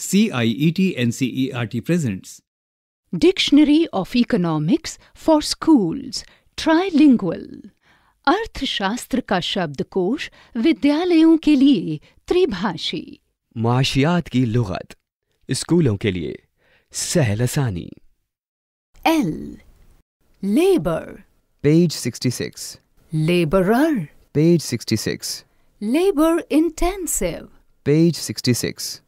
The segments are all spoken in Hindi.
C I T e CIET NCERT presents Dictionary of Economics for Schools Trilingual अर्थशास्त्र का शब्दकोश विद्यालयों के लिए त्रिभाषी माशियात की लुगत स्कूलों के लिए सहलसानी L labour page 66 labourer page 66 labour intensive page 66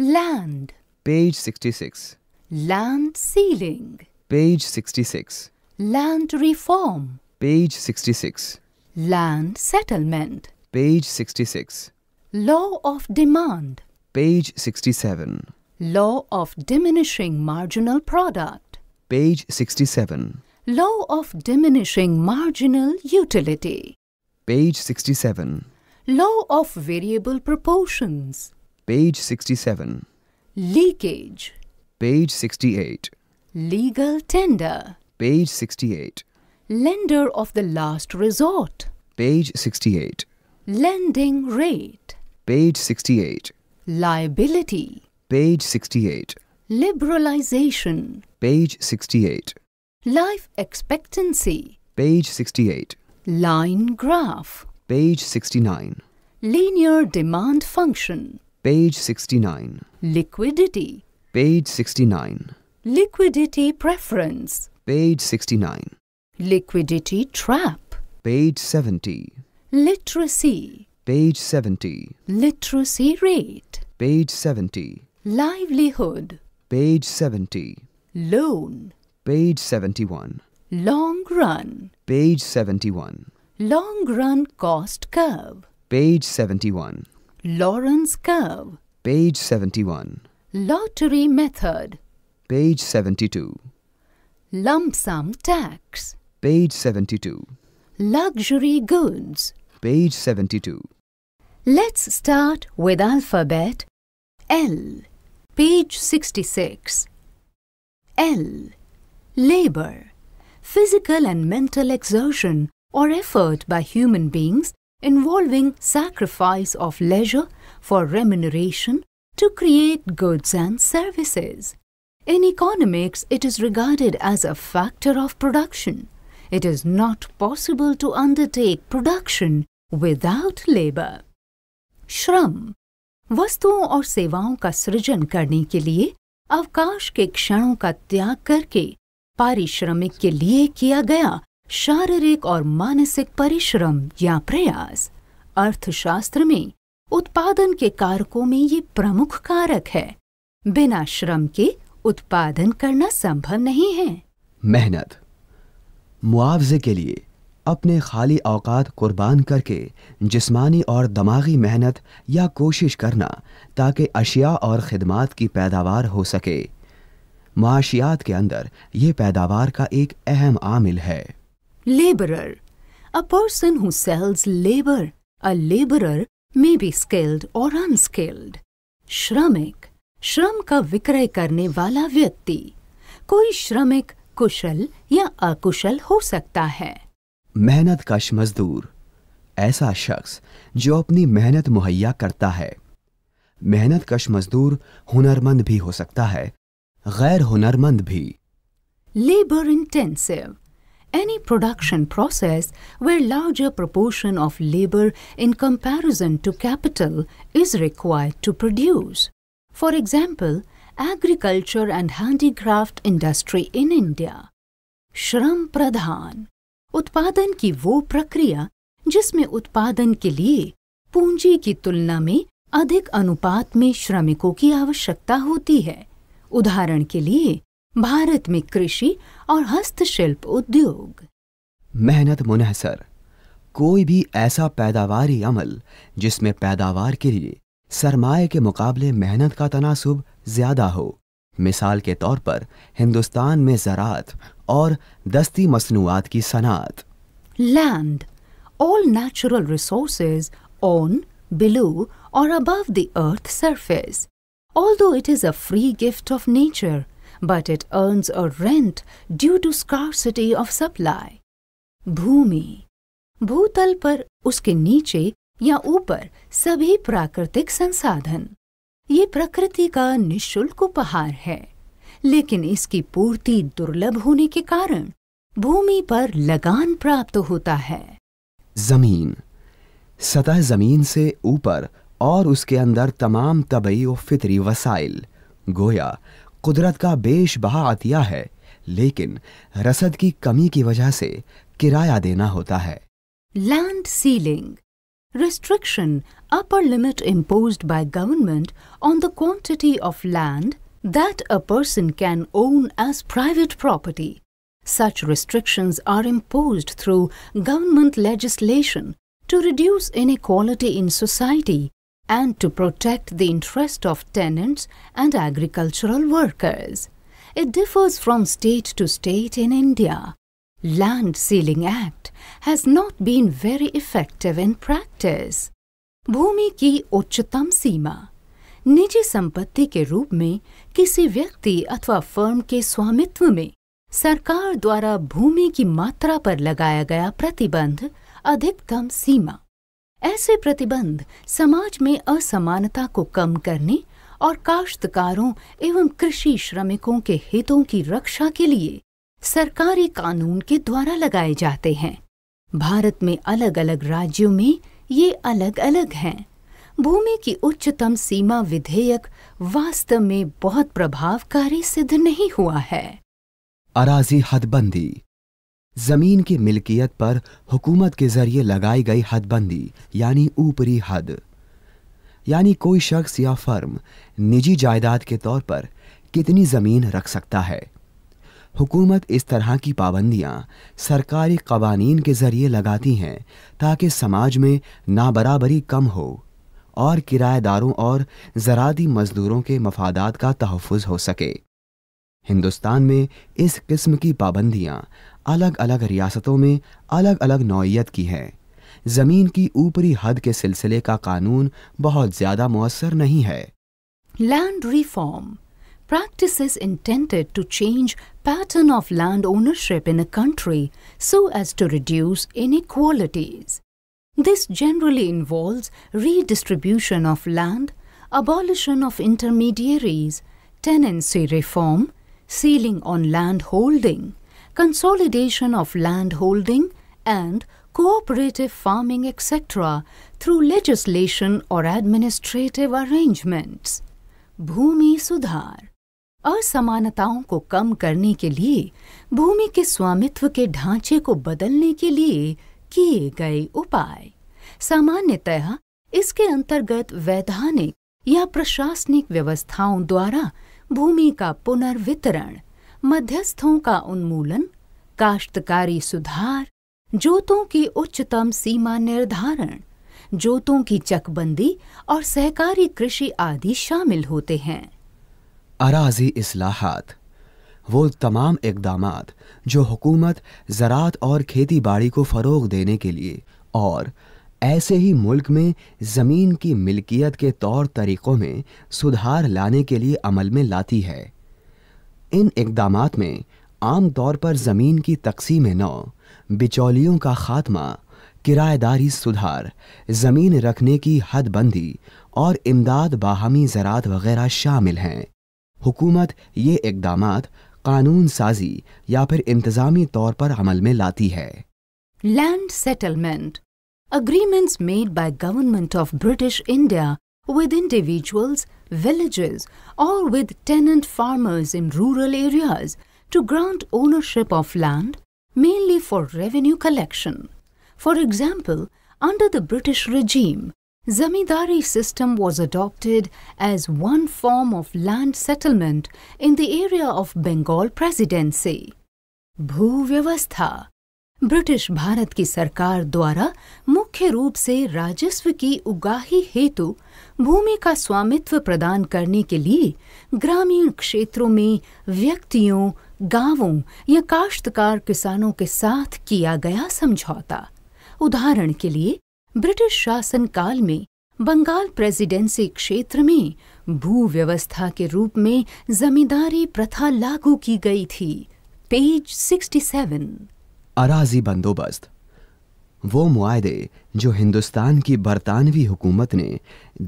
Land. Page 66. Land ceiling. Page 66. Land reform. Page 66. Land settlement. Page 66. Law of demand. Page 67. Law of diminishing marginal product. Page 67. Law of diminishing marginal utility. Page 67. Law of variable proportions. Page 67. Leakage. Page 68. Legal tender. Page 68. Lender of the last resort. Page 68. Lending rate. Page 68. Liability. Page 68. Liberalization. Page 68. Life expectancy. Page 68. Line graph. Page 69. Linear demand function. Page 69. Liquidity. Page 69. Liquidity preference. Page 69. Liquidity trap. Page 70. Literacy. Page 70. Literacy rate. Page 70. Livelihood. Page 70. Loan. Page 71. Long run. Page 71. Long run cost curve. Page 71. Lawrence curve. Page 71. Lottery method. Page 72. Lump sum tax. Page 72. Luxury goods. Page 72. Let's start with alphabet L. Page 66. L. Labor. Physical and mental exertion or effort by human beings involving sacrifice of leisure for remuneration to create goods and services. In economics, it is regarded as a factor of production. It is not possible to undertake production without labor. Shram, वस्तुओं और सेवाओं का सृजन करने के लिए अवकाश के क्षणों का त्याग करके पारिश्रमिक के लिए किया गया शारीरिक और मानसिक परिश्रम या प्रयास अर्थशास्त्र में उत्पादन के कारकों में ये प्रमुख कारक है बिना श्रम के उत्पादन करना संभव नहीं है मेहनत मुआवजे के लिए अपने खाली औकात कुर्बान करके जिस्मानी और दमागी मेहनत या कोशिश करना ताकि अशिया और ख़दमात की पैदावार हो सके माशियात के अंदर ये पैदावार का एक अहम आमिल है Laborer A person who sells labor. A laborer may be skilled or unskilled. श्रमिक श्रम का विक्रय करने वाला व्यक्ति कोई श्रमिक कुशल या अकुशल हो सकता है मेहनत कश मजदूर ऐसा शख्स जो अपनी मेहनत मुहैया करता है मेहनत कश मजदूर हुनरमंद भी हो सकता है गैर हुनरमंद भी labour intensive any production process where larger proportion of labor in comparison to capital is required to produce. For example, agriculture and handicraft industry in India. shram pradhan उत्पादन की वो प्रक्रिया जिसमें उत्पादन के लिए पूंजी की तुलना में अधिक अनुपात में श्रमिकों की आवश्यकता होती है उदाहरण के लिए भारत में कृषि और हस्तशिल्प उद्योग मेहनत मुनहसर कोई भी ऐसा पैदावारी अमल जिसमें पैदावार के लिए सरमाए के मुकाबले मेहनत का तनासुब ज़्यादा हो मिसाल के तौर पर हिंदुस्तान में ज़रात और दस्ती मसनूआत की सनात land all natural resource on below or above the earth surface although it is a free gift of nature but it earns a rent due to scarcity of supply. भूमि भूतल पर उसके नीचे या ऊपर सभी प्राकृतिक संसाधन ये प्रकृति का निशुल्क उपहार है लेकिन इसकी पूर्ति दुर्लभ होने के कारण भूमि पर लगान प्राप्त होता है जमीन सतह जमीन से ऊपर और उसके अंदर तमाम तबई और फितरी वसाइल गोया कुदरत का बेश बहा आतिया है लेकिन रसद की कमी की वजह से किराया देना होता है land ceiling restriction upper limit impose by government on the quantity of land that a person can own as private property such restriction are impose through government legislation to reduce inequality in society and to protect the interest of tenants and agricultural workers. It differs from state to state in India. Land Sealing Act has not been very effective in practice. Bhumi ki uchtam seema Niji sampatti ke roop mein kisi vyakti athwa firm ke swamitv mein sarkar dwara bhumi ki matra par lagaya gaya pratibandh adhiktam seema ऐसे प्रतिबंध समाज में असमानता को कम करने और काश्तकारों एवं कृषि श्रमिकों के हितों की रक्षा के लिए सरकारी कानून के द्वारा लगाए जाते हैं भारत में अलग अलग राज्यों में ये अलग अलग हैं भूमि की उच्चतम सीमा विधेयक वास्तव में बहुत प्रभावकारी सिद्ध नहीं हुआ है अराजी हदबंदी जमीन की मिल्कियत पर हुकूमत के ज़रिए लगाई गई हदबंदी यानी ऊपरी हद यानी कोई शख्स या फर्म निजी जायदाद के तौर पर कितनी ज़मीन रख सकता है हुकूमत इस तरह की पाबंदियाँ सरकारी कवानीन के ज़रिए लगाती हैं ताकि समाज में नाबराबरी कम हो और किराएदारों और ज़राती मज़दूरों के मफादात का तहफ़ हो सके हिंदुस्तान में इस किस्म की पाबंदियाँ अलग अलग रियासतों में अलग अलग नौीयत की हैं ज़मीन की ऊपरी हद के सिलसिले का कानून बहुत ज़्यादा मौसर नहीं है land reform practices intended to change pattern of land ownership in a country so as to reduce inequalities. This generally involves redistribution of land, abolition of intermediaries, tenancy reform, sealing on land holding, consolidation of land holding and cooperative farming, etc., through legislation or administrative arrangements. bhumi sudhar असमानताओं को कम करने के लिए भूमि के स्वामित्व के ढांचे को बदलने के लिए किए गए उपाय सामान्यतः इसके अंतर्गत वैधानिक या प्रशासनिक व्यवस्थाओं द्वारा भूमि का पुनर्वितरण मध्यस्थों का उन्मूलन काश्तकारी सुधार जोतों की उच्चतम सीमा निर्धारण जोतों की चकबंदी और सहकारी कृषि आदि शामिल होते हैं अराजी असलाहत वो तमाम इकदाम जो हुकूमत ज़रात और खेती बाड़ी को फ़रोग देने के लिए और ऐसे ही मुल्क में ज़मीन की मिल्कियत के तौर तरीक़ों में सुधार लाने के लिए अमल में लाती है इन इकदाम में आम तौर पर ज़मीन की तकसीम नौ बिचौलियों का खात्मा किराएदारी सुधार ज़मीन रखने की हदबंदी और इमदाद बाहमी ज़रात वगैरह शामिल हैं हुकूमत ये इकदाम कानून साजी या फिर इंतज़ामी तौर पर अमल में लाती है land settlement agreements made by government of British India with individuals villages, or with tenant farmers in rural areas to grant ownership of land mainly for revenue collection. For example, under the British regime, zamindari system was adopted as one form of land settlement in the area of Bengal Presidency. Bhuvyavastha British Bharat की सरकार द्वारा मुख्य रूप से राजस्व की उगाही हेतु भूमि का स्वामित्व प्रदान करने के लिए ग्रामीण क्षेत्रों में व्यक्तियों गांवों या काश्तकार किसानों के साथ किया गया समझौता उदाहरण के लिए ब्रिटिश शासन काल में बंगाल प्रेसिडेंसी क्षेत्र में भू व्यवस्था के रूप में जमींदारी प्रथा लागू की गई थी पेज 67 अराजी बंदोबस्त वो मुआदे जो हिंदुस्तान की बरतानवी हुकूमत ने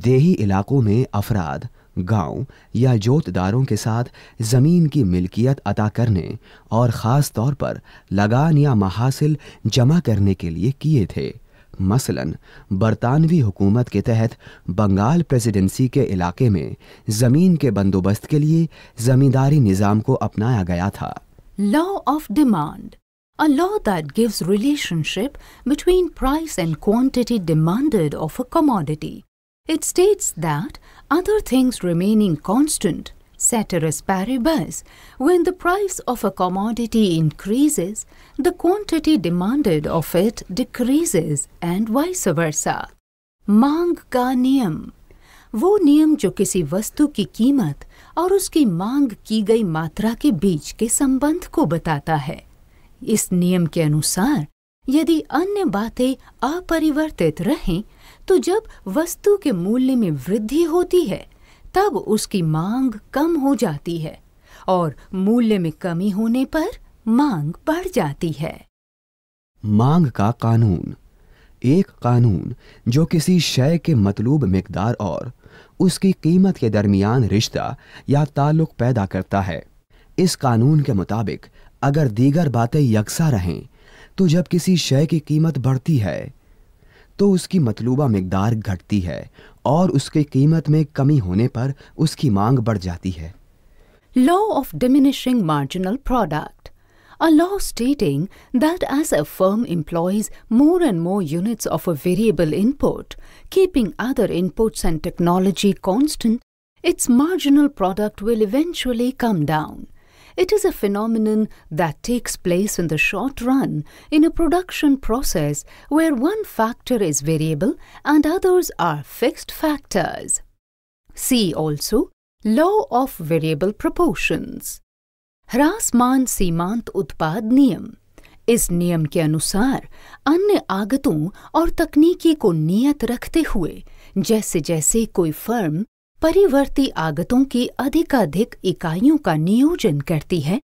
देही इलाकों में अफराद गांव या जोतदारों के साथ ज़मीन की मिल्कियत अता करने और ख़ास तौर पर लगान या महासिल जमा करने के लिए किए थे मसलन बरतानवी हुकूमत के तहत बंगाल प्रेसिडेंसी के इलाके में ज़मीन के बंदोबस्त के लिए ज़मींदारी निज़ाम को अपनाया गया था law of demand a law that gives relationship between price and quantity demanded of a commodity. It states that other things remaining constant, ceteris paribus, when the price of a commodity increases, the quantity demanded of it decreases and vice versa. Mang का नियम वो नियम जो किसी वस्तु की कीमत और उसकी मांग की गई मात्रा के बीच के संबंध को बताता है इस नियम के अनुसार यदि अन्य बातें अपरिवर्तित रहें तो जब वस्तु के मूल्य में वृद्धि होती है तब उसकी मांग कम हो जाती है और मूल्य में कमी होने पर मांग बढ़ जाती है मांग का कानून एक कानून जो किसी शय के मतलूब मकदार और उसकी कीमत के दरमियान रिश्ता या ताल्लुक पैदा करता है इस कानून के मुताबिक अगर दीगर बातें यकसा रहें तो जब किसी शय की कीमत बढ़ती है तो उसकी मतलूबा मकदार घटती है और उसकी कीमत में कमी होने पर उसकी मांग बढ़ जाती है law of diminishing marginal product a law stating that as a firm employs more and more units of a variable input, keeping other inputs and technology constant, its marginal product will eventually come down. It is a phenomenon that takes place in the short run in a production process where one factor is variable and others are fixed factors. See also Law of Variable Proportions Harasman Si Mant नियम इस नियम के अनुसार अन्य आगतों और तकनीकी को नियत रखते हुए जैसे जैसे कोई फर्म परिवर्ती आगतों की अधिकाधिक इकाइयों का नियोजन करती है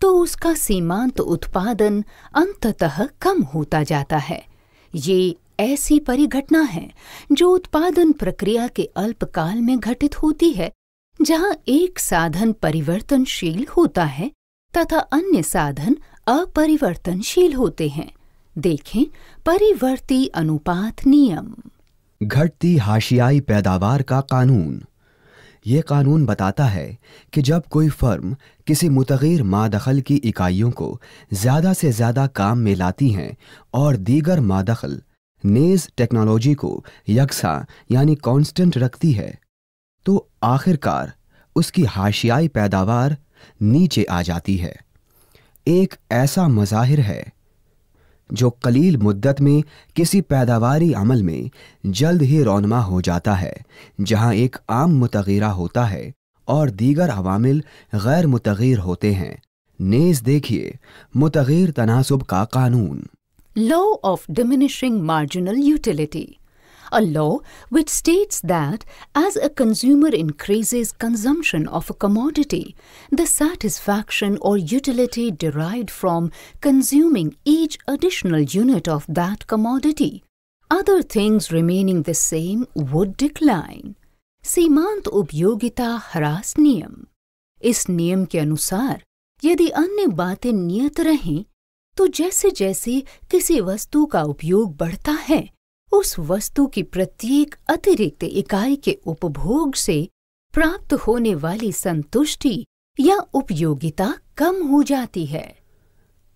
तो उसका सीमांत उत्पादन अंततः कम होता जाता है ये ऐसी परिघटना है जो उत्पादन प्रक्रिया के अल्पकाल में घटित होती है जहाँ एक साधन परिवर्तनशील होता है तथा अन्य साधन अपरिवर्तनशील होते हैं देखें परिवर्ती अनुपात नियम घटती हाशियाई पैदावार का कानून ये कानून बताता है कि जब कोई फर्म किसी मुतगैर मादखल की इकाइयों को ज़्यादा से ज़्यादा काम में लाती हैं और दीगर मादखल नेज टेक्नोलॉजी को यकसा यानी कांस्टेंट रखती है तो आखिरकार उसकी हाशियाई पैदावार नीचे आ जाती है एक ऐसा मज़ाहिर है जो कलील मुद्दत में किसी पैदावारी अमल में जल्द ही रौनमा हो जाता है जहाँ एक आम मुतगीरा होता है और दीगर अवामिल गैर मुतगीर होते हैं नेज देखिए मुतगीर तनासब का कानून law of diminishing marginal utility a law which states that as a consumer increases consumption of a commodity, the satisfaction or utility derived from consuming each additional unit of that commodity, other things remaining the same, would decline. सीमांत उपयोगिता ह्रास नियम इस नियम के अनुसार यदि अन्य बातें नियत रहें तो जैसे जैसे किसी वस्तु का उपयोग बढ़ता है उस वस्तु की प्रत्येक अतिरिक्त इकाई के उपभोग से प्राप्त होने वाली संतुष्टि या उपयोगिता कम हो जाती है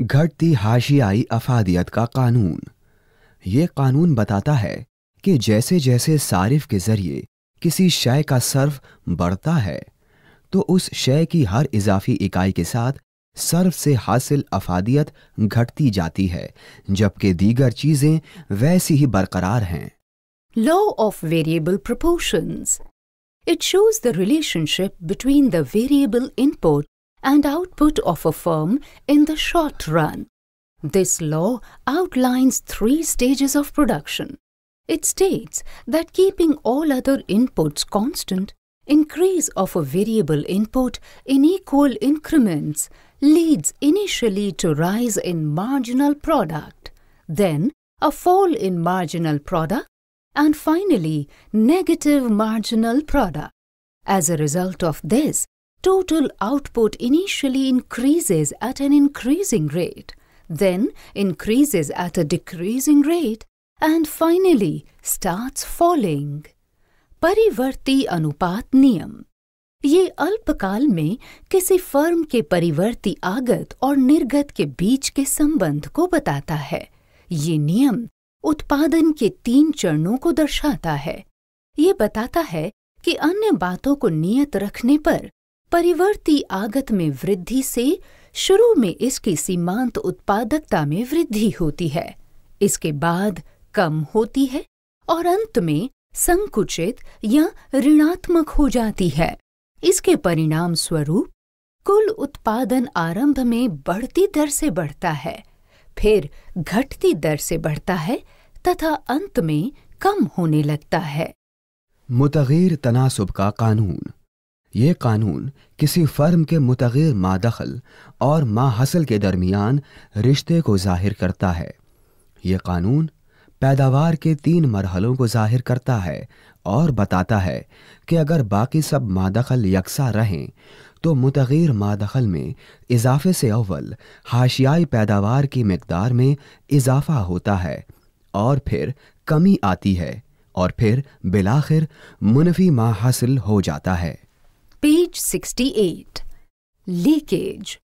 घटती हाशियाई अफादियत का कानून ये कानून बताता है कि जैसे जैसे सारिफ के जरिए किसी शय का सर्फ बढ़ता है तो उस शय की हर इजाफी इकाई के साथ सर्व से हासिल अफादियत घटती जाती है जबकि दीगर चीजें वैसी ही बरकरार हैं law of variable proportion it shows the relationship between the variable input and output of a firm in the short run this law outlines three stages of production it states that keeping all other inputs constant Increase of a variable input in equal increments leads initially to rise in marginal product, then a fall in marginal product, and finally negative marginal product. As a result of this, total output initially increases at an increasing rate, then increases at a decreasing rate, and finally starts falling. परिवर्ती अनुपात नियम ये अल्पकाल में किसी फर्म के परिवर्ती आगत और निर्गत के बीच के संबंध को बताता है ये नियम उत्पादन के तीन चरणों को दर्शाता है ये बताता है कि अन्य बातों को नियत रखने पर परिवर्ती आगत में वृद्धि से शुरू में इसकी सीमांत उत्पादकता में वृद्धि होती है इसके बाद कम होती है और अंत में संकुचित या ऋणात्मक हो जाती है इसके परिणाम स्वरूप कुल उत्पादन आरंभ में बढ़ती दर से बढ़ता है फिर घटती दर से बढ़ता है तथा अंत में कम होने लगता है मुतगीर तनासब का कानून ये कानून किसी फर्म के मुतगैर मादखल और माहसल के दरमियान रिश्ते को जाहिर करता है ये कानून पैदावार के तीन मरहलों को जाहिर करता है और बताता है कि अगर बाकी सब मादखल यकसा रहें तो मतगैर मादखल में इजाफे से अव्वल हाशियाई पैदावार की मकदार में इजाफा होता है और फिर कमी आती है और फिर बिलाखिर मुनफी माह हासिल हो जाता है page 68 leakage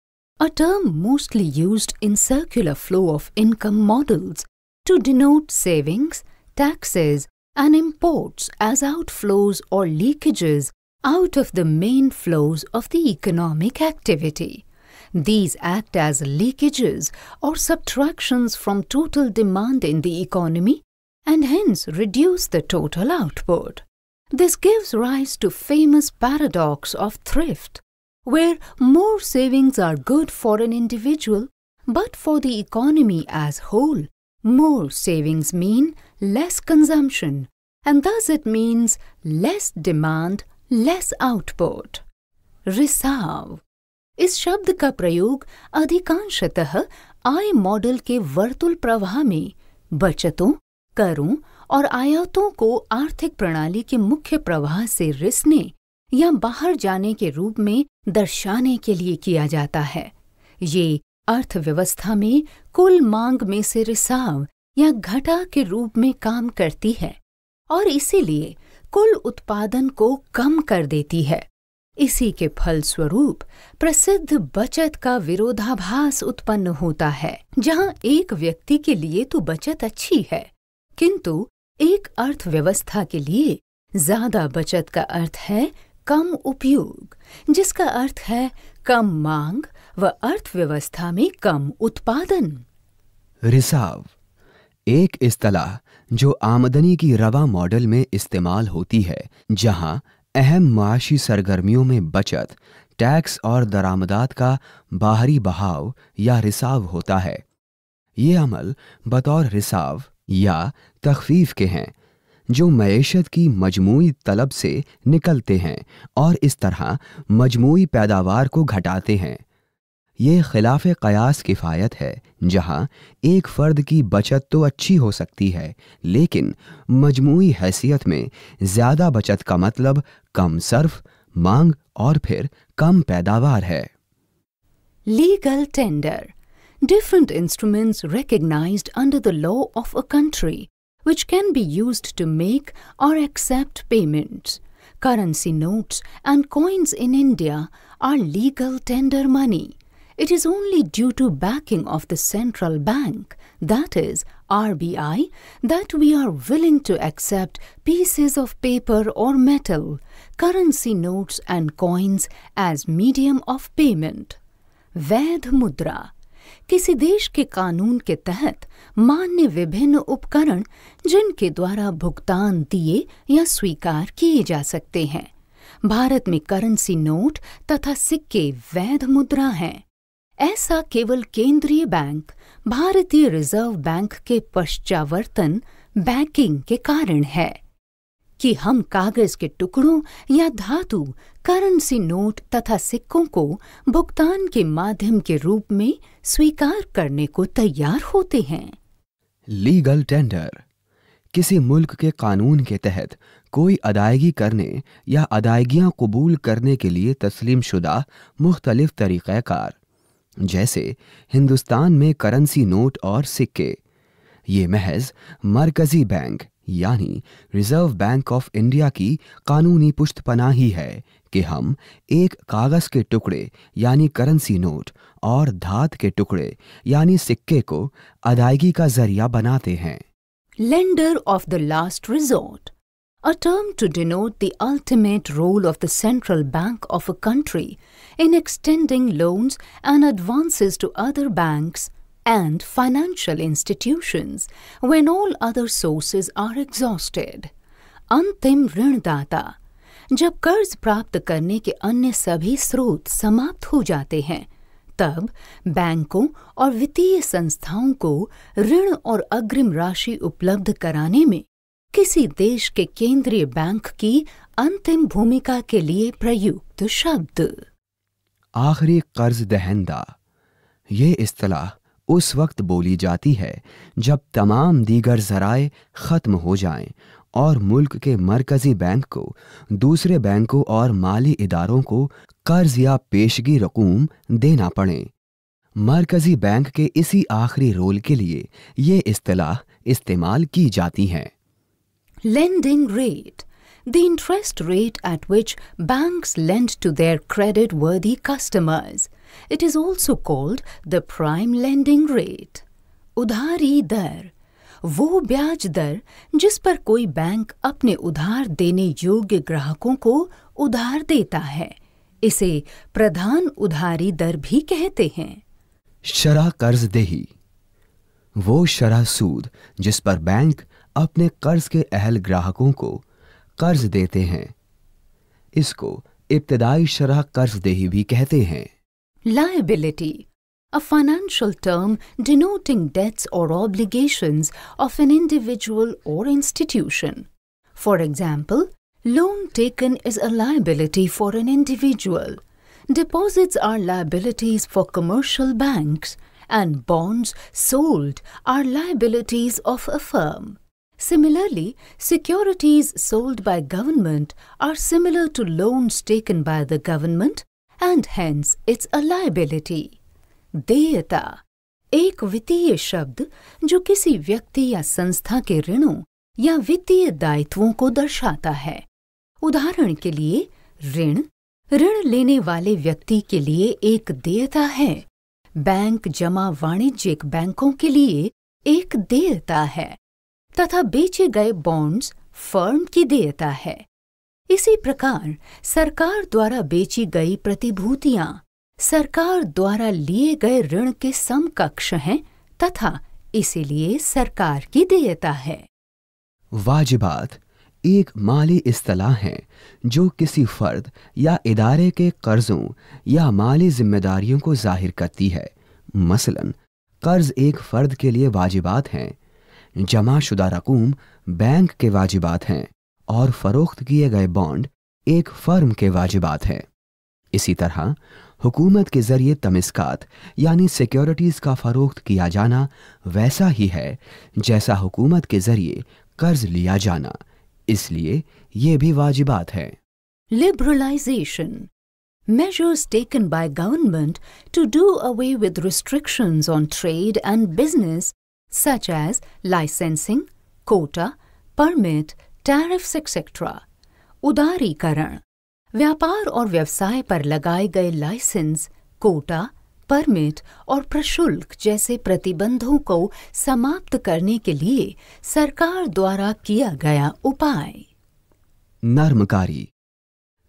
a term mostly used in circular flow of income models to denote savings, taxes, and imports as outflows or leakages out of the main flows of the economic activity. These act as leakages or subtractions from total demand in the economy and hence reduce the total output. This gives rise to famous paradox of thrift, where more savings are good for an individual but for the economy as whole More savings mean less consumption, and thus it means less demand, less output. रिसाव इस शब्द का प्रयोग अधिकांशतः आय मॉडल के वर्तुल प्रवाह में बचतों करों और आयातों को आर्थिक प्रणाली के मुख्य प्रवाह से रिसने या बाहर जाने के रूप में दर्शाने के लिए किया जाता है ये अर्थव्यवस्था में कुल मांग में से रिसाव या घटा के रूप में काम करती है और इसीलिए कुल उत्पादन को कम कर देती है इसी के फलस्वरूप प्रसिद्ध बचत का विरोधाभास उत्पन्न होता है जहाँ एक व्यक्ति के लिए तो बचत अच्छी है किंतु एक अर्थव्यवस्था के लिए ज्यादा बचत का अर्थ है कम उपयोग जिसका अर्थ है कम मांग व अर्थव्यवस्था में कम उत्पादन रिसाव एक इस्तलाह जो आमदनी की रवा मॉडल में इस्तेमाल होती है जहां अहम माशी सरगर्मियों में बचत टैक्स और दरामदात का बाहरी बहाव या रिसाव होता है ये अमल बतौर रिसाव या तखफीफ के हैं जो मैशत की मजमू तलब से निकलते हैं और इस तरह मजमू पैदावार को घटाते हैं ये खिलाफ कयास किफ़ायत है जहाँ एक फ़र्द की बचत तो अच्छी हो सकती है लेकिन मजमू हैसियत में ज़्यादा बचत का मतलब कम सर्फ मांग और फिर कम पैदावार है legal tender different instruments recognise under the law of a country which can be use to make or accept payment currency notes and coins in India are legal tender money It is only due to backing of the central bank, that is, RBI, that we are willing to accept pieces of paper or metal, currency notes and coins as medium of payment. वैध मुद्रा किसी देश के कानून के तहत मान्य विभिन्न उपकरण जिनके द्वारा भुगतान दिए या स्वीकार किए जा सकते हैं भारत में करेंसी नोट तथा सिक्के वैध मुद्रा हैं ऐसा केवल केंद्रीय बैंक भारतीय रिजर्व बैंक के पश्चावर्तन बैंकिंग के कारण है कि हम कागज के टुकड़ों या धातु करेंसी नोट तथा सिक्कों को भुगतान के माध्यम के रूप में स्वीकार करने को तैयार होते हैं लीगल टेंडर किसी मुल्क के कानून के तहत कोई अदायगी करने या अदायगियां कबूल करने के लिए तस्लीम शुदा मुख्तलिफ तरीकार जैसे हिंदुस्तान में करेंसी नोट और सिक्के ये महज मरकजी बैंक यानी रिजर्व बैंक ऑफ इंडिया की कानूनी पुष्ट पनाही है कि हम एक कागज के टुकड़े यानी करेंसी नोट और धात के टुकड़े यानी सिक्के को अदायगी का जरिया बनाते हैं lender of the last resort a term to denote the ultimate role of the central bank of a country in extending loans and advances to other banks and financial institutions when all other sources are exhausted. Antim rindata, जब कर्ज प्राप्त करने के अन्य सभी स्रोत समाप्त हो जाते हैं तब बैंकों और वित्तीय संस्थाओं को ऋण और अग्रिम राशि उपलब्ध कराने में किसी देश के केंद्रीय बैंक की अंतिम भूमिका के लिए प्रयुक्त शब्द आखिरी कर्ज दहंदा ये इस्तलाह उस वक्त बोली जाती है जब तमाम दीगर जराए ख़त्म हो जाएं और मुल्क के मरकज़ी बैंक को दूसरे बैंकों और माली इदारों को कर्ज या पेशगी रकूम देना पड़े मरकज़ी बैंक के इसी आखिरी रोल के लिए ये इस्तलाह इस्तेमाल की जाती हैं Lending rate the interest rate at which banks lend to their credit-worthy customers. It is also called the prime lending rate. Udhari dar. वो ब्याज दर जिस पर कोई बैंक अपने उधार देने योग्य ग्राहकों को उधार देता है इसे प्रधान उधारी दर भी कहते हैं शरा कर्ज देही वो शरा सूद जिस पर बैंक अपने कर्ज के अहल ग्राहकों को कर्ज देते हैं इसको इब्तदाई शरह कर्ज देही भी कहते हैं liability a financial term denoting debts or obligation of an individual or institution for example loan taken is a liability for an individual deposits are liabilities for commercial bank and bonds sold are liabilities of a firm Similarly, securities sold by government are similar to loans taken by the government and hence it's a liability. देयता एक वित्तीय शब्द जो किसी व्यक्ति या संस्था के ऋणों या वित्तीय दायित्वों को दर्शाता है उदाहरण के लिए ऋण ऋण लेने वाले व्यक्ति के लिए एक देयता है बैंक जमा वाणिज्यिक बैंकों के लिए एक देयता है तथा बेचे गए बॉन्ड्स फर्म की देयता है इसी प्रकार सरकार द्वारा बेची गई प्रतिभूतियां सरकार द्वारा लिए गए ऋण के समकक्ष हैं तथा इसीलिए सरकार की देयता है वाजिबात एक माली इस्तलाह है जो किसी फर्द या इदारे के कर्जों या माली जिम्मेदारियों को जाहिर करती है मसलन कर्ज एक फर्द के लिए वाजिबात हैं जमा शुदा रकूम बैंक के वाजिबात हैं और फरोख्त किए गए बॉन्ड एक फर्म के वाजिबात हैं इसी तरह हुकूमत के ज़रिए तमिस्कात यानी सिक्योरिटीज़ का फ़रोख्त किया जाना वैसा ही है जैसा हुकूमत के ज़रिए कर्ज लिया जाना इसलिए ये भी वाजिबात है liberalisation measures taken by government to do away with restrictions on trade and business such as licensing, quota, permit, tariffs etc. उदारीकरण व्यापार और व्यवसाय पर लगाए गए लाइसेंस कोटा परमिट और प्रशुल्क जैसे प्रतिबंधों को समाप्त करने के लिए सरकार द्वारा किया गया उपाय नर्मकारी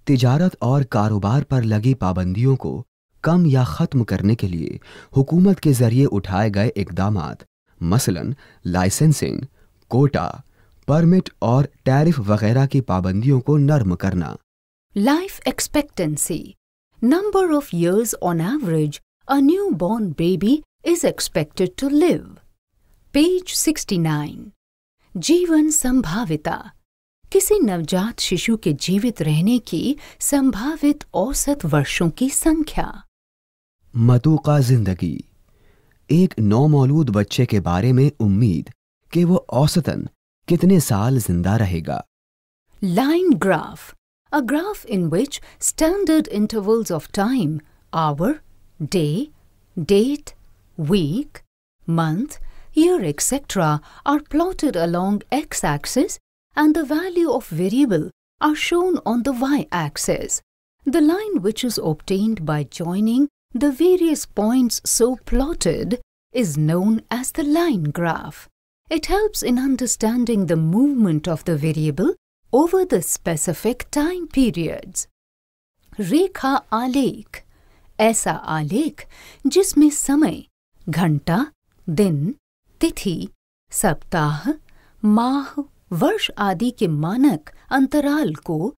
तिजारत और कारोबार पर लगी पाबंदियों को कम या खत्म करने के लिए हुकूमत के जरिए उठाए गए इकदाम मसलन लाइसेंसिंग कोटा परमिट और टैरिफ वगैरह की पाबंदियों को नर्म करना life expectancy number years on average a newborn baby is expected to live page sixty 69. जीवन संभाविता किसी नवजात शिशु के जीवित रहने की संभावित औसत वर्षों की संख्या मधु का जिंदगी एक नौमौलूद बच्चे के बारे में उम्मीद कि वो औसतन कितने साल जिंदा रहेगा line graph A graph in which standard intervals of time, hour, day, date, week, month, year, etc. are plotted along x-axis and the value of variable are shown on the y-axis. The line which is obtained by joining The various points so plotted is known as the line graph. It helps in understanding the movement of the variable over the specific time periods. रेखा आलेख ऐसा आलेख जिसमें समय घंटा दिन तिथि सप्ताह माह वर्ष आदि के मानक अंतराल को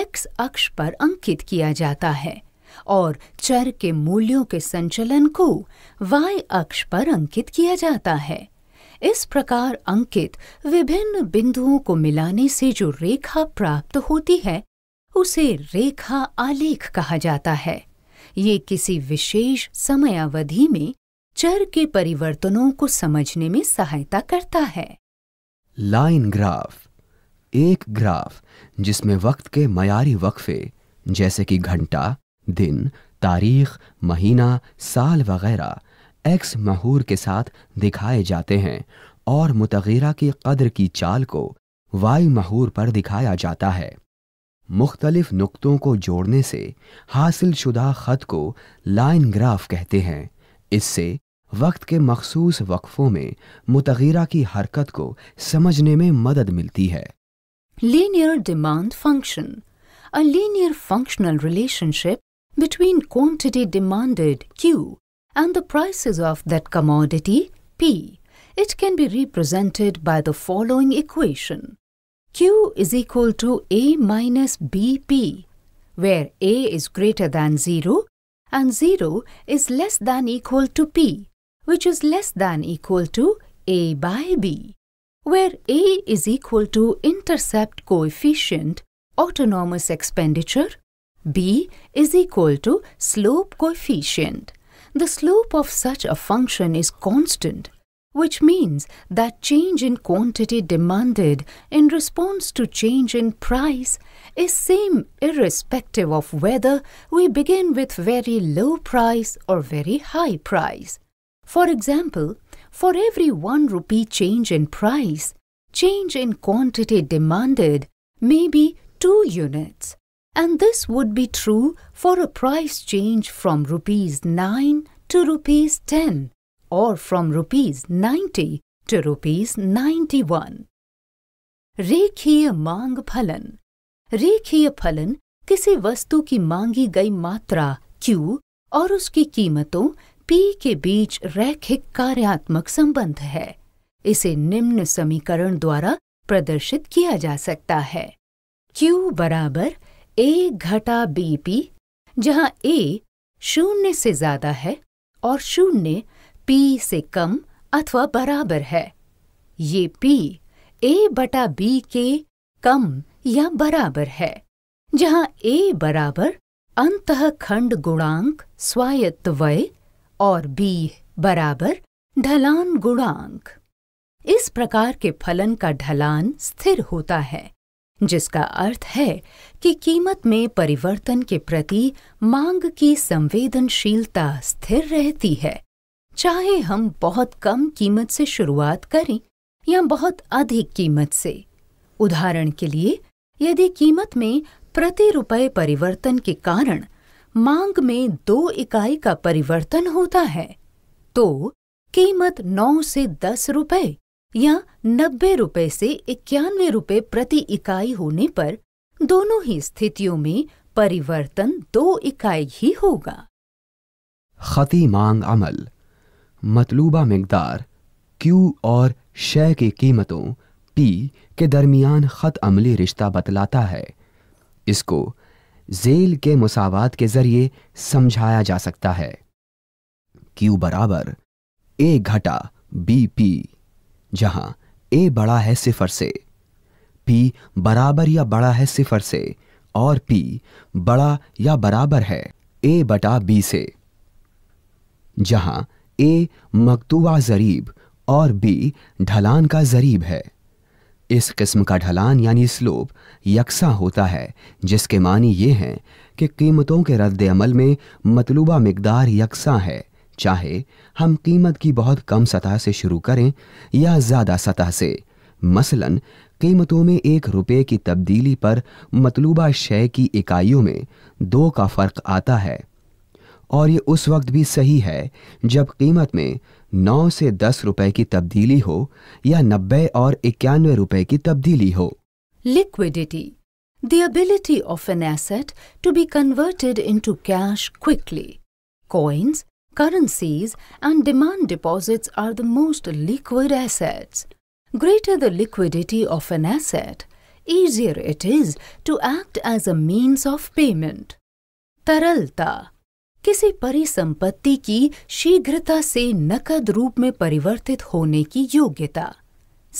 एक्स अक्ष पर अंकित किया जाता है और चर के मूल्यों के संचलन को वाय अक्ष पर अंकित किया जाता है इस प्रकार अंकित विभिन्न बिंदुओं को मिलाने से जो रेखा प्राप्त होती है उसे रेखा आलेख कहा जाता है ये किसी विशेष समयावधि में चर के परिवर्तनों को समझने में सहायता करता है लाइन ग्राफ एक ग्राफ जिसमें वक्त के मयारी वक्फे जैसे कि घंटा दिन तारीख महीना साल वगैरह एक्स महूर के साथ दिखाए जाते हैं और मुतगीरा की कदर की चाल को वाई महूर पर दिखाया जाता है मुख्तलिफ नुकतों को जोड़ने से हासिल शुदा ख़त को लाइन ग्राफ कहते हैं इससे वक्त के मखसूस वक्फों में मुतगीरा की हरकत को समझने में मदद मिलती है linear demand function a linear functional relationship between quantity demanded, Q, and the prices of that commodity, P, it can be represented by the following equation. Q is equal to A minus BP, where A is greater than 0 and 0 is less than equal to P, which is less than equal to A by B, where A is equal to intercept coefficient, autonomous expenditure, b is equal to slope coefficient. The slope of such a function is constant, which means that change in quantity demanded in response to change in price is same irrespective of whether we begin with very low price or very high price. For example, for every 1 rupee change in price, change in quantity demanded may be 2 units and this would be true for a price change from rupees 9 to rupees 10 or from rupees 90 to rupees 91. रेखीय मांग फलन रेखीय फलन किसी वस्तु की मांगी गई मात्रा Q और उसकी कीमतों P के बीच रैखिक कार्यात्मक संबंध है इसे निम्न समीकरण द्वारा प्रदर्शित किया जा सकता है Q बराबर ए घटा बी पी जहाँ ए शून्य से ज्यादा है और शून्य पी से कम अथवा बराबर है ये पी ए बटा बी के कम या बराबर है जहाँ ए बराबर अंतखंड गुणांक स्वायत्त वय और बी बराबर ढलान गुणांक इस प्रकार के फलन का ढलान स्थिर होता है जिसका अर्थ है कि कीमत में परिवर्तन के प्रति मांग की संवेदनशीलता स्थिर रहती है चाहे हम बहुत कम कीमत से शुरुआत करें या बहुत अधिक कीमत से उदाहरण के लिए यदि कीमत में प्रति रुपए परिवर्तन के कारण मांग में दो इकाई का परिवर्तन होता है तो कीमत नौ से दस रुपए या नब्बे रुपए से इक्यानवे रुपए प्रति इकाई होने पर दोनों ही स्थितियों में परिवर्तन दो इकाई ही होगा खती मांग अमल मतलूबा मकदार क्यू और शय की कीमतों पी के दरमियान खत अमली रिश्ता बतलाता है इसको जेल के मुसावत के जरिए समझाया जा सकता है क्यू बराबर ए घटा बी पी जहां ए बड़ा है सिफर से पी बराबर या बड़ा है सिफर से और पी बड़ा या बराबर है ए बटा बी से जहां ए मकतुआ जरीब और बी ढलान का जरीब है इस किस्म का ढलान यानी स्लोप यकसा होता है जिसके मानी ये हैं कि कीमतों के रद्द अमल में मतलूबा मकदार यकसा है चाहे हम कीमत की बहुत कम सतह से शुरू करें या ज़्यादा सतह से मसलन कीमतों में एक रुपये की तब्दीली पर मतलूबा शय की इकाइयों में दो का फ़र्क आता है और ये उस वक्त भी सही है जब कीमत में नौ से दस रुपए की तब्दीली हो या नब्बे और इक्यानवे रुपए की तब्दीली हो liquidity The ability of an asset to be converted into cash quickly. Coins, Currencies and demand deposits are the most liquid assets. Greater the liquidity of an asset, easier it is to act as a means of payment. तरलता किसी परिसंपत्ति की शीघ्रता से नकद रूप में परिवर्तित होने की योग्यता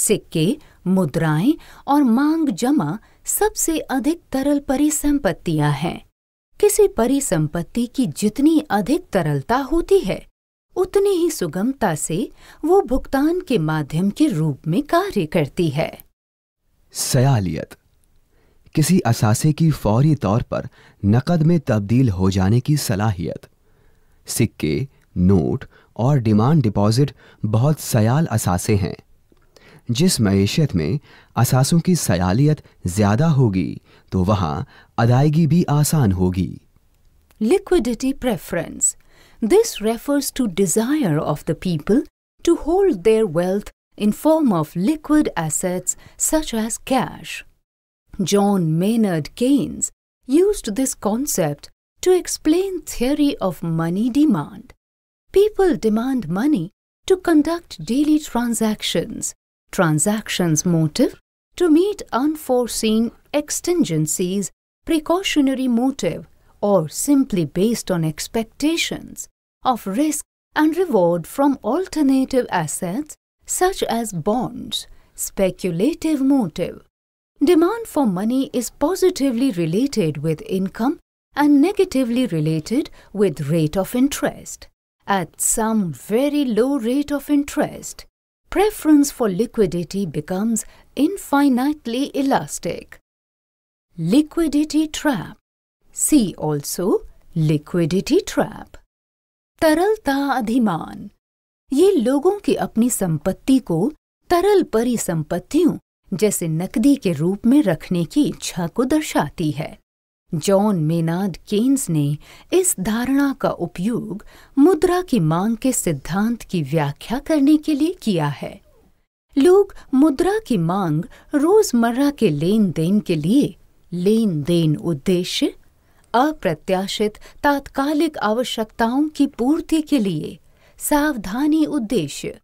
सिक्के मुद्राएं और मांग जमा सबसे अधिक तरल परिसंपत्तियां हैं किसी परिसंपत्ति की जितनी अधिक तरलता होती है उतनी ही सुगमता से वो भुगतान के माध्यम के रूप में कार्य करती है सयालियत किसी असासे की फौरी तौर पर नकद में तब्दील हो जाने की सलाहियत सिक्के नोट और डिमांड डिपॉजिट बहुत सयाल असासे हैं जिस मीशत में असासों की सयालियत ज़्यादा होगी तो वहाँ अदायगी भी आसान होगी liquidity preference this refers to desire of the people to hold their wealth in form of liquid assets such as cash. John Maynard Keynes used this concept to explain theory of money demand. People demand money to conduct daily transactions transactions motive to meet unforeseen extingencies, precautionary motive, or simply based on expectations of risk and reward from alternative assets such as bonds, speculative motive. Demand for money is positively related with income and negatively related with rate of interest. At some very low rate of interest, preference for liquidity becomes infinitely elastic. Liquidity trap. See also liquidity trap. तरलता अधिमान ये लोगों की अपनी संपत्ति को तरल परिसंपत्तियों जैसे नकदी के रूप में रखने की इच्छा को दर्शाती है जॉन मेनाड केन्स ने इस धारणा का उपयोग मुद्रा की मांग के सिद्धांत की व्याख्या करने के लिए किया है लोग मुद्रा की मांग रोजमर्रा के लेन देन के लिए लेन देन उद्देश्य अप्रत्याशित तात्कालिक आवश्यकताओं की पूर्ति के लिए सावधानी उद्देश्य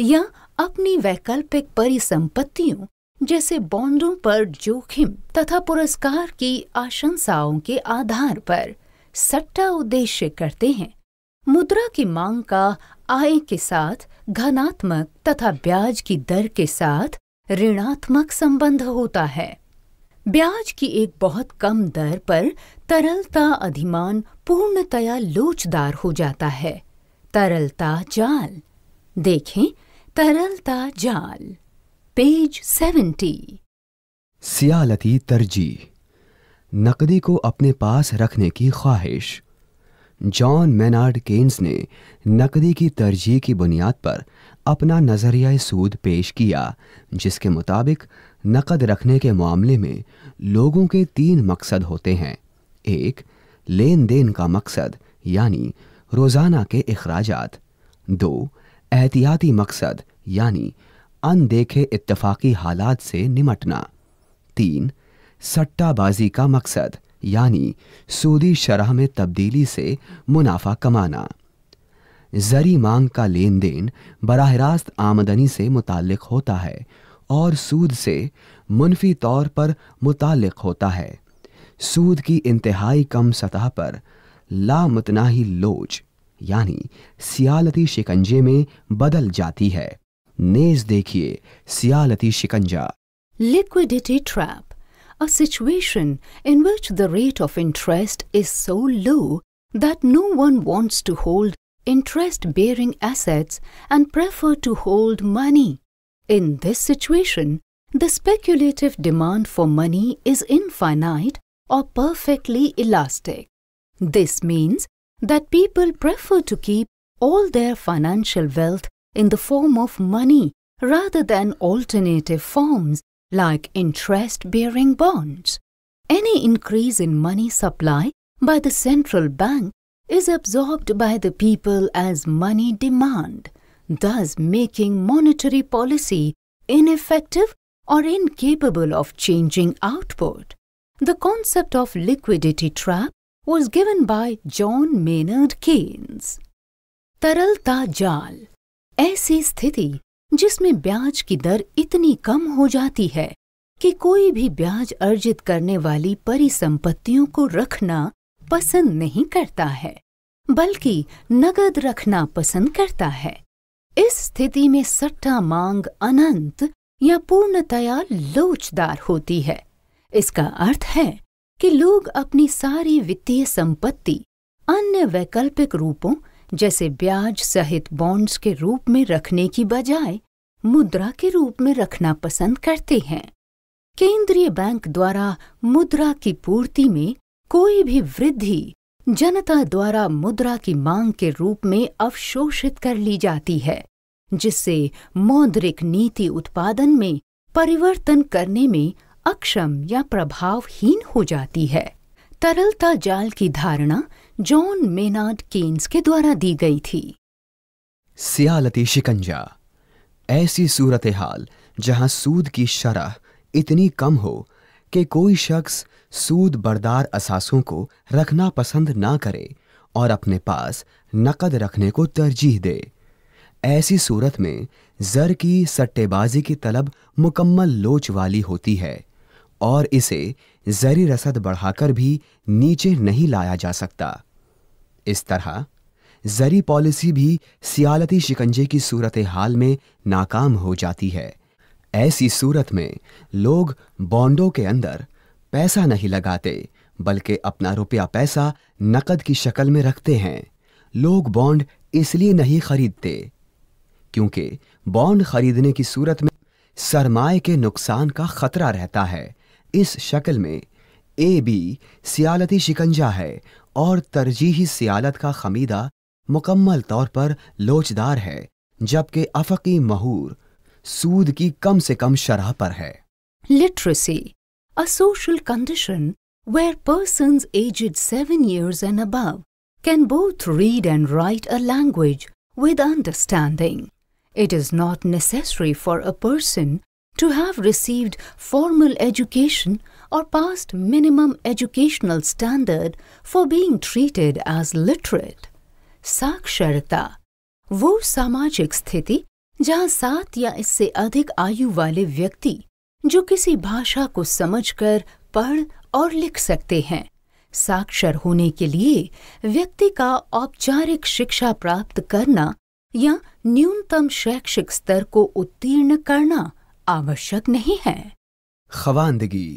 या अपनी वैकल्पिक परिसंपत्तियों जैसे बॉन्डों पर जोखिम तथा पुरस्कार की आशंसाओं के आधार पर सट्टा उद्देश्य करते हैं मुद्रा की मांग का आय के साथ घनात्मक तथा ब्याज की दर के साथ ऋणात्मक संबंध होता है ब्याज की एक बहुत कम दर पर तरलता अधिमान पूर्णतया लोचदार हो जाता है तरलता जाल देखें तरलता जाल पेज सेवेंटी सियालती तरजीह नकदी को अपने पास रखने की ख्वाहिश जॉन मैनार्ड केन्स ने नकदी की तरजीह की बुनियाद पर अपना नज़रिया सूद पेश किया जिसके मुताबिक नकद रखने के मामले में लोगों के तीन मकसद होते हैं एक लेन देन का मकसद यानी रोज़ाना के अखराज दो एहतियाती मकसद यानी अनदेखे इत्तफाकी हालात से निमटना तीन सट्टाबाजी का मकसद यानी सूदी शराह में तब्दीली से मुनाफा कमाना जरी मांग का लेन देन बरह रास्त आमदनी से मुतक होता है और सूद से मुनफी तौर पर मुतक होता है सूद की इंतहाई कम सतह पर लामतनाही लोच यानी सियालती शिकंजे में बदल जाती है नेज देखिए सियालती शिकंजा Liquidity trap, a situation in which the rate of interest is so low that no one wants to hold interest bearing assets and prefer to hold money. In this situation, the speculative demand for money is infinite or perfectly elastic. This means that people prefer to keep all their financial wealth in the form of money rather than alternative forms like interest-bearing bonds. Any increase in money supply by the central bank is absorbed by the people as money demand, thus making monetary policy ineffective or incapable of changing output. The concept of liquidity trap was given by John Maynard Keynes. Taralta Jal ऐसी स्थिति जिसमें ब्याज की दर इतनी कम हो जाती है कि कोई भी ब्याज अर्जित करने वाली परिसंपत्तियों को रखना पसंद नहीं करता है बल्कि नगद रखना पसंद करता है इस स्थिति में सट्टा मांग अनंत या पूर्णतया लोचदार होती है इसका अर्थ है कि लोग अपनी सारी वित्तीय संपत्ति अन्य वैकल्पिक रूपों जैसे ब्याज सहित बॉन्ड्स के रूप में रखने की बजाय मुद्रा के रूप में रखना पसंद करते हैं केंद्रीय बैंक द्वारा मुद्रा की पूर्ति में कोई भी वृद्धि जनता द्वारा मुद्रा की मांग के रूप में अवशोषित कर ली जाती है जिससे मौद्रिक नीति उत्पादन में परिवर्तन करने में अक्षम या प्रभावहीन हो जाती है तरलता जाल की धारणा जॉन मेनार्ड केन्स के द्वारा दी गई थी सियालती शिकंजा ऐसी सूरत हाल जहां सूद की शरह इतनी कम हो कि कोई शख्स सूद बरदार असासों को रखना पसंद ना करे और अपने पास नकद रखने को तरजीह दे ऐसी सूरत में जर की सट्टेबाजी की तलब मुकम्मल लोच वाली होती है और इसे जरी रसद बढ़ाकर भी नीचे नहीं लाया जा सकता इस तरह जरी पॉलिसी भी सियालती शिकंजे की सूरत हाल में नाकाम हो जाती है ऐसी सूरत में लोग बॉन्डों के अंदर पैसा नहीं लगाते बल्कि अपना रुपया पैसा नकद की शक्ल में रखते हैं लोग बॉन्ड इसलिए नहीं खरीदते क्योंकि बॉन्ड खरीदने की सूरत में सरमाए के नुकसान का खतरा रहता है इस शक्ल में ए बी सियालती शिकंजा है और तरजीही सियालत का खमीदा मुकम्मल तौर पर लोचदार है जबकि अफकी महूर सूद की कम से कम शराह पर है literacy a social condition where person aged seven years and above can both read and write a language with understanding it is not necessary for a person to have received formal education or passed minimum educational standard for being treated as literate. साक्षरता वो सामाजिक स्थिति जहाँ सात या इससे अधिक आयु वाले व्यक्ति जो किसी भाषा को समझकर पढ़ और लिख सकते हैं साक्षर होने के लिए व्यक्ति का औपचारिक शिक्षा प्राप्त करना या न्यूनतम शैक्षिक स्तर को उत्तीर्ण करना आवश्यक नहीं है खवानदगी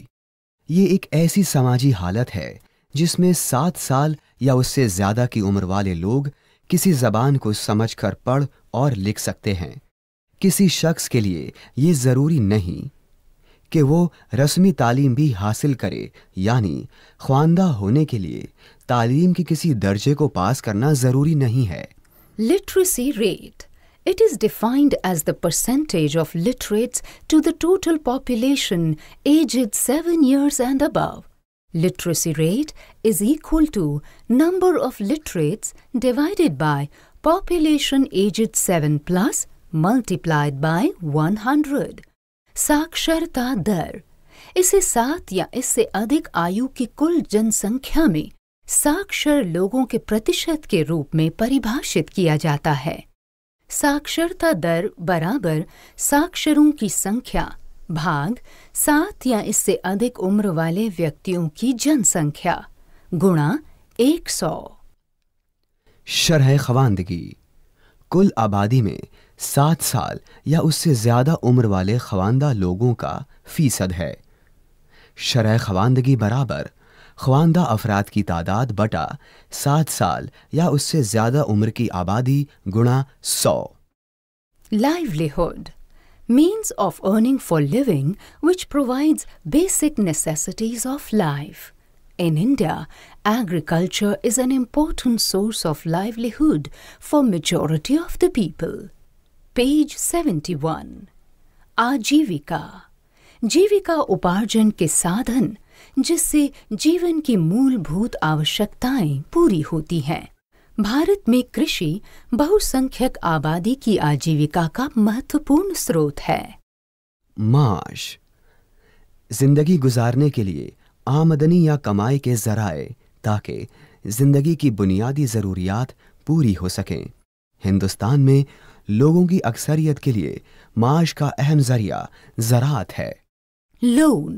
ये एक ऐसी समाजी हालत है जिसमें सात साल या उससे ज़्यादा की उम्र वाले लोग किसी जबान को समझकर पढ़ और लिख सकते हैं किसी शख्स के लिए ये ज़रूरी नहीं कि वो रस्मी तालीम भी हासिल करे यानी ख्वानदा होने के लिए तालीम के किसी दर्जे को पास करना ज़रूरी नहीं है literacy rate It is defined as the percentage of literates to the total population aged 7 years and above. Literacy rate is equal to number of literates divided by population aged 7 plus multiplied by 100. साक्षरता दर इसे सात या इससे अधिक आयु की कुल जनसंख्या में साक्षर लोगों के प्रतिशत के रूप में परिभाषित किया जाता है साक्षरता दर बराबर साक्षरों की संख्या भाग सात या इससे अधिक उम्र वाले व्यक्तियों की जनसंख्या गुणा एक सौ शरह खवानदगी कुल आबादी में सात साल या उससे ज़्यादा उम्र वाले खवानदा लोगों का फीसद है शरह खवानदगी बराबर ख्वानदा अफराद की तादाद बटा सात साल या उससे ज़्यादा उम्र की आबादी गुणा सौ livelihood means of earning for living which provides basic necessities of life in india agriculture is an important source of livelihood for majority of the people page 71 आजीविका जीविका उपार्जन के साधन जिससे जीवन की मूलभूत आवश्यकताएं पूरी होती हैं भारत में कृषि बहुसंख्यक आबादी की आजीविका का महत्वपूर्ण स्रोत है माश जिंदगी गुजारने के लिए आमदनी या कमाई के जराए ताकि जिंदगी की बुनियादी ज़रूरियात पूरी हो सकें हिंदुस्तान में लोगों की अक्सरियत के लिए माश का अहम जरिया ज़रात है loan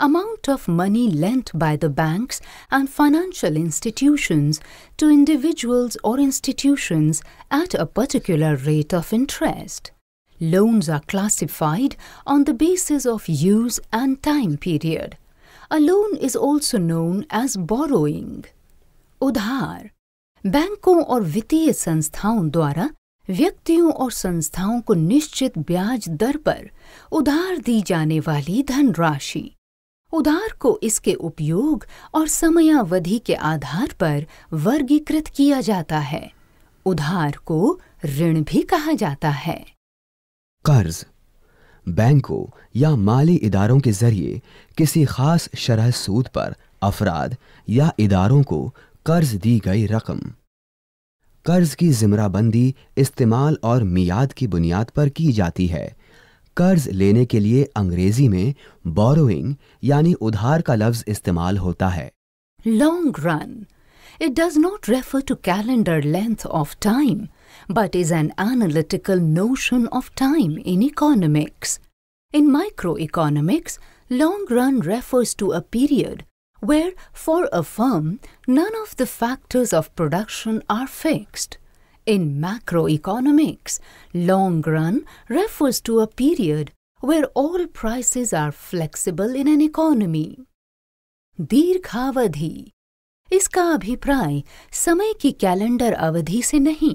amount of money lent by the banks and financial institutions to individuals or institutions at a particular rate of interest. Loans are classified on the basis of use and time period. A loan is also known as borrowing. उधार बैंकों और वित्तीय संस्थाओं द्वारा व्यक्तियों और संस्थाओं को निश्चित ब्याज दर पर di दी wali dhan rashi. उधार को इसके उपयोग और समयावधि के आधार पर वर्गीकृत किया जाता है उधार को ऋण भी कहा जाता है कर्ज बैंकों या माली इदारों के जरिए किसी खास शरह सूद पर अफराद या इदारों को कर्ज दी गई रकम कर्ज की जिमराबंदी इस्तेमाल और मियाद की बुनियाद पर की जाती है कर्ज लेने के लिए अंग्रेजी में बोरोइंग यानी उधार का लफ्ज इस्तेमाल होता है long run it does not refer to calendar length of time but is an analytical notion of time in economics. In microeconomics, long run refers to a period where, for a firm, none of the factors of production are fixed. In macroeconomics, long run refers to a period where all prices are flexible in an economy. दीर्घावधि इसका अभिप्राय समय की कैलेंडर अवधि से नहीं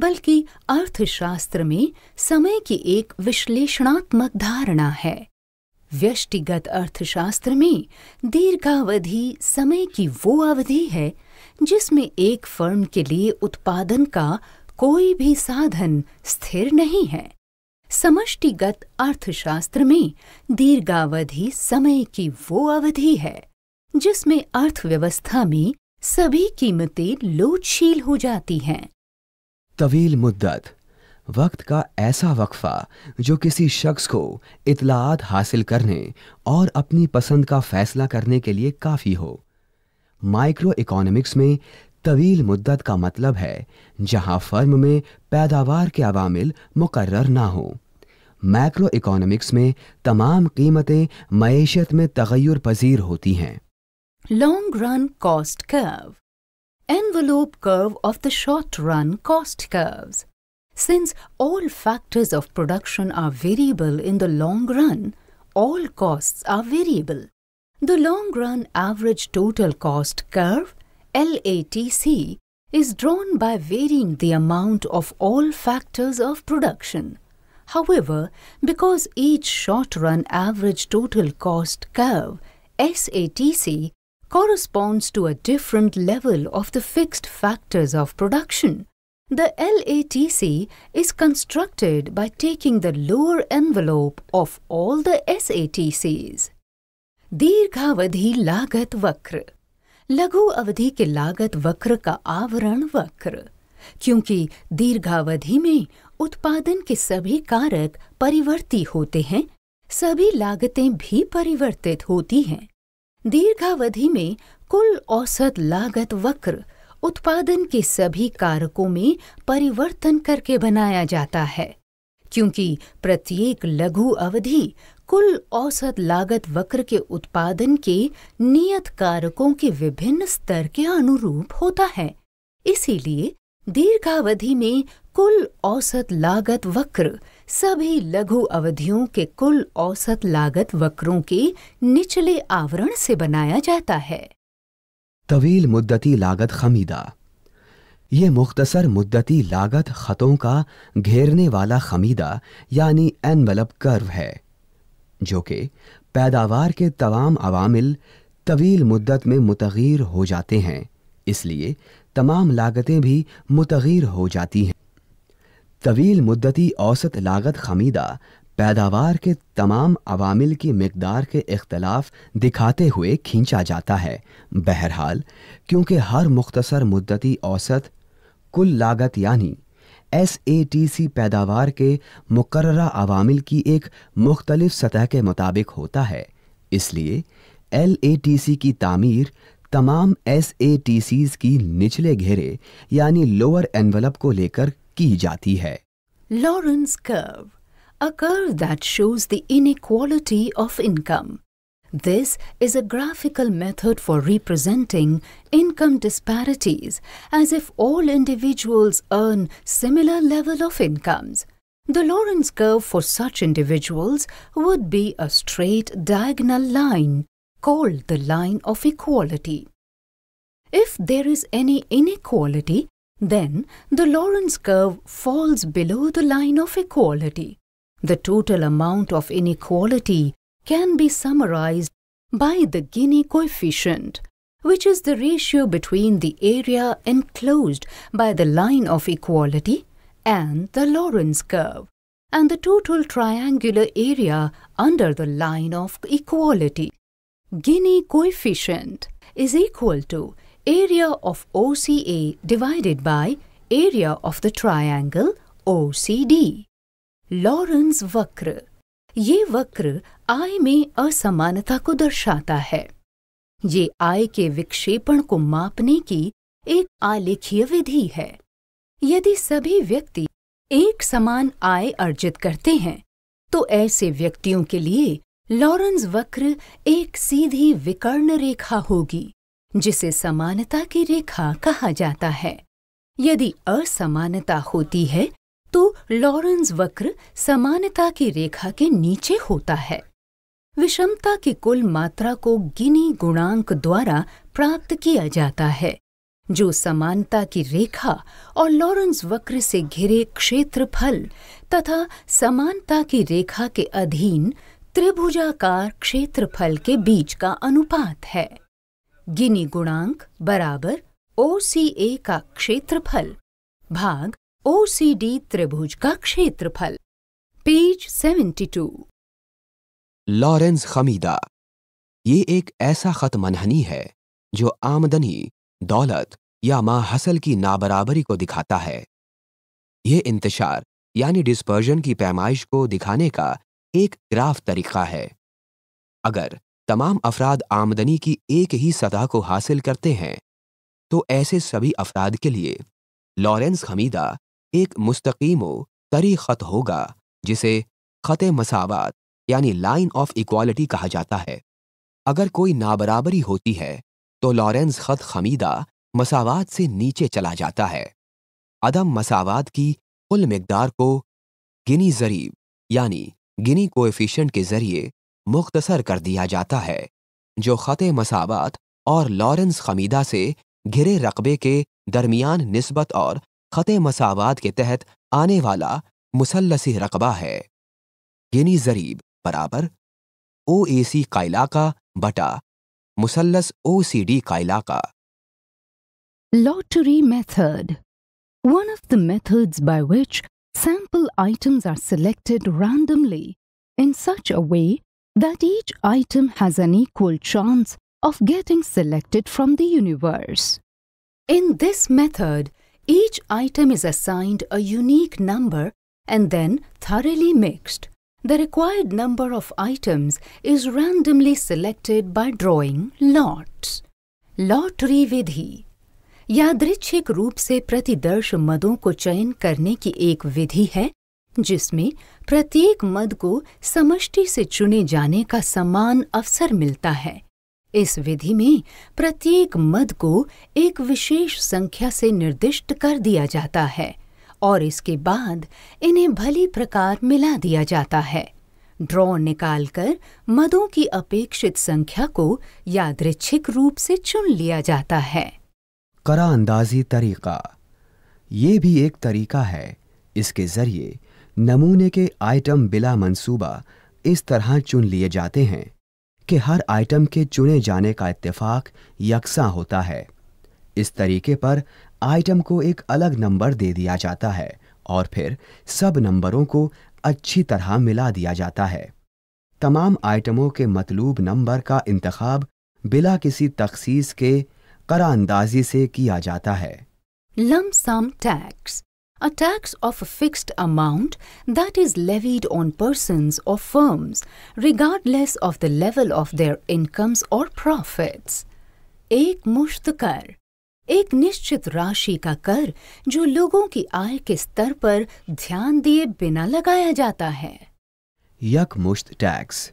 बल्कि अर्थशास्त्र में समय की एक विश्लेषणात्मक धारणा है व्यष्टिगत अर्थशास्त्र में दीर्घावधि समय की वो अवधि है जिसमें एक फर्म के लिए उत्पादन का कोई भी साधन स्थिर नहीं है समष्टिगत अर्थशास्त्र में दीर्घावधि समय की वो अवधि है जिसमें अर्थव्यवस्था में सभी कीमतें लोचशील हो जाती हैं तवील मुद्दत वक्त का ऐसा वक्फा जो किसी शख्स को इतलात हासिल करने और अपनी पसंद का फैसला करने के लिए काफ़ी हो माइक्रो इकोनॉमिक्स में तवील मुद्दत का मतलब है जहां फर्म में पैदावार के अवामिल मुकर्र ना हो मैक्रो इकोनॉमिक्स में तमाम कीमतें मीशत में तगैर पजीर होती हैं long run cost curve envelope curve of the short run cost curves since all factors of production are variable in the long run all costs are variable The long run average total cost curve, LATC, is drawn by varying the amount of all factors of production. However, because each short run average total cost curve, SATC, corresponds to a different level of the fixed factors of production, the LATC is constructed by taking the lower envelope of all the SATCs. दीर्घावधि लागत वक्र लघु अवधि के लागत वक्र का आवरण वक्र क्योंकि दीर्घावधि में उत्पादन के सभी कारक परिवर्ती होते हैं सभी लागतें भी परिवर्तित होती हैं दीर्घावधि में कुल औसत लागत वक्र उत्पादन के सभी कारकों में परिवर्तन करके बनाया जाता है क्योंकि प्रत्येक लघु अवधि कुल औसत लागत वक्र के उत्पादन के नियत कारकों के विभिन्न स्तर के अनुरूप होता है इसीलिए दीर्घावधि में कुल औसत लागत वक्र सभी लघु अवधियों के कुल औसत लागत वक्रों के निचले आवरण से बनाया जाता है तवील मुद्दती लागत खमीदा ये मुख्तसर मुद्दती लागत ख़तों का घेरने वाला खमीदा यानी एनवलप कर्व है जो कि पैदावार के तमाम अवामिल तवील मुद्दत में मुतगीर हो जाते हैं इसलिए तमाम लागतें भी मुतगीर हो जाती हैं तवील मुद्दती औसत लागत खमीदा पैदावार के तमाम अवामिल की मकदार के अख्तलाफ दिखाते हुए खींचा जाता है बहरहाल क्योंकि हर मुख्तसर मुद्दती औसत कुल लागत यानी एस ए टी सी पैदावार के मुकर अवामिल की एक मुख्तलिफ सतह के मुताबिक होता है इसलिए एल ए टी सी की तामीर तमाम एस ए टी सीज की निचले घेरे यानी लोअर एनवलप को लेकर की जाती है Lorenz curve a curve that shows the inequality of income This is a graphical method for representing income disparities as if all individuals earn similar level of incomes. The Lorentz curve for such individuals would be a straight diagonal line called the line of equality. If there is any inequality, then the Lorentz curve falls below the line of equality. The total amount of inequality can be summarized by the Gini coefficient, which is the ratio between the area enclosed by the line of equality and the Lorentz curve, and the total triangular area under the line of equality. Gini coefficient is equal to area of OCA divided by area of the triangle OCD. Lorentz Vakra ये वक्र आय में असमानता को दर्शाता है ये आय के विक्षेपण को मापने की एक आलेखीय विधि है यदि सभी व्यक्ति एक समान आय अर्जित करते हैं तो ऐसे व्यक्तियों के लिए लॉरेंस वक्र एक सीधी विकर्ण रेखा होगी जिसे समानता की रेखा कहा जाता है यदि असमानता होती है तो लॉरेंस वक्र समानता की रेखा के नीचे होता है विषमता की कुल मात्रा को गिनी गुणांक द्वारा प्राप्त किया जाता है जो समानता की रेखा और लॉरेंस वक्र से घिरे क्षेत्रफल तथा समानता की रेखा के अधीन त्रिभुजाकार क्षेत्रफल के बीच का अनुपात है गिनी गुणांक बराबर ओ का क्षेत्रफल भाग ओसीडी त्रिभुज का क्षेत्रफल पेज 72 लॉरेंस खमीदा ये एक ऐसा खत मनहनी है जो आमदनी दौलत या माहसल की नाबराबरी को दिखाता है यह इंतजार यानी डिस्पर्जन की पैमाइश को दिखाने का एक ग्राफ तरीका है अगर तमाम अफराद आमदनी की एक ही सतह को हासिल करते हैं तो ऐसे सभी अफराद के लिए लॉरेंस खमीदा एक मुस्तकीमो तरी खत होगा जिसे खत मसावत यानी लाइन ऑफ इक्वालिटी कहा जाता है अगर कोई नाबराबरी होती है तो लॉरेंस खत खमीदा मसावत से नीचे चला जाता है अदम मसावत की कुल मकदार को गिनी जरीब यानी गिनी कोएफिशिएंट के जरिए मुख्तसर कर दिया जाता है जो ख़त मसावत और लॉरेंस खमीदा से घिरे रकबे के दरमियान नस्बत और खत मसावाद के तहत आने वाला मुसलसी रकबा है यानी जरीब बराबर ओ ए सी का इलाका बटा मुसलस ओ सी डी का इलाका lottery method one of the methods by which sample items are selected randomly in such a way that each item has an equal chance of getting selected from the universe in this method Each item is assigned a unique number and then thoroughly mixed. The required number of items is randomly selected by drawing lots. Lottery विधि यादृच्छिक रूप से प्रतिदर्श मदों को चयन करने की एक विधि है जिसमें प्रत्येक मद को समष्टि से चुने जाने का समान अवसर मिलता है इस विधि में प्रत्येक मद को एक विशेष संख्या से निर्दिष्ट कर दिया जाता है और इसके बाद इन्हें भली प्रकार मिला दिया जाता है ड्रॉ निकालकर मदों की अपेक्षित संख्या को यादृच्छिक रूप से चुन लिया जाता है करा अंदाजी तरीका ये भी एक तरीका है इसके जरिए नमूने के आइटम बिला मंसूबा इस तरह चुन लिए जाते हैं कि हर आइटम के चुने जाने का इत्तेफाक यकसा होता है इस तरीके पर आइटम को एक अलग नंबर दे दिया जाता है और फिर सब नंबरों को अच्छी तरह मिला दिया जाता है तमाम आइटमों के मतलूब नंबर का इंतखब बिला किसी तखसीस के करानंदाजी से किया जाता है सम tax a tax of a fixed amount that is levied on persons or firms regardless of the level of their incomes or profits. एक मुश्त कर एक निश्चित राशि का कर जो लोगों की आय के स्तर पर ध्यान दिए बिना लगाया जाता है यकमुश्त टैक्स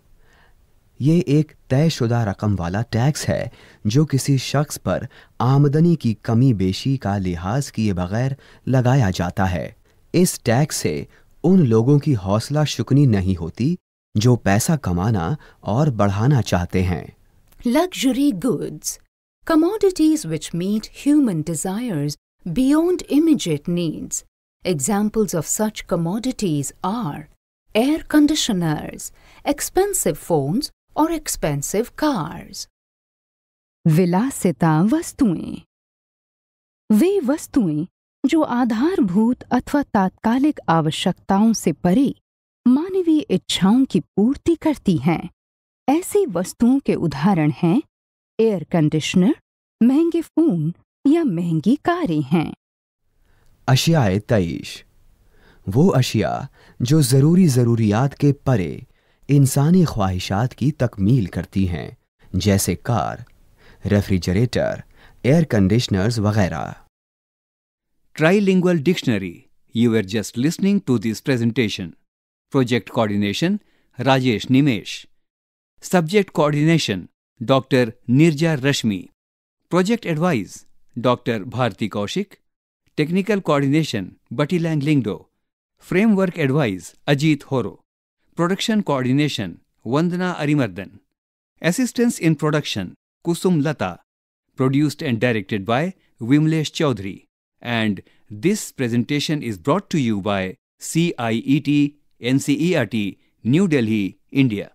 ये एक तयशुदा रकम वाला टैक्स है जो किसी शख्स पर आमदनी की कमी बेशी का लिहाज किए बगैर लगाया जाता है इस टैक्स से उन लोगों की हौसला शुकनी नहीं होती जो पैसा कमाना और बढ़ाना चाहते हैं luxury goods commodities which meet human desire beyond immediate needs examples of such commodities are air conditioners expensive phones or expensive cars विलासिता वस्तुएं वे वस्तुएं जो आधारभूत अथवा तात्कालिक आवश्यकताओं से परे मानवीय इच्छाओं की पूर्ति करती हैं ऐसी वस्तुओं के उदाहरण हैं एयर कंडीशनर महंगे फोन या महंगी कारें हैं अशियाए तेईस वो अशिया जो ज़रूरी ज़रूरियात के परे इंसानी ख्वाहिशात की तकमील करती हैं जैसे कार रेफ्रिजरेटर एयर कंडीशनर्स वगैरह trilingual dictionary you are just listening to this presentation project coordination Rajesh Nimesh subject coordination doctor Neerja Rashmi project adviser doctor Bharti Kaushik technical coordination Bati Lang Lyngdoh framework adviser Ajit Horo Production Coordination Vandana Arimardhan. Assistance in Production Kusum Lata. Produced and directed by Vimlesh Chaudhary. And this presentation is brought to you by CIET NCERT, New Delhi, India.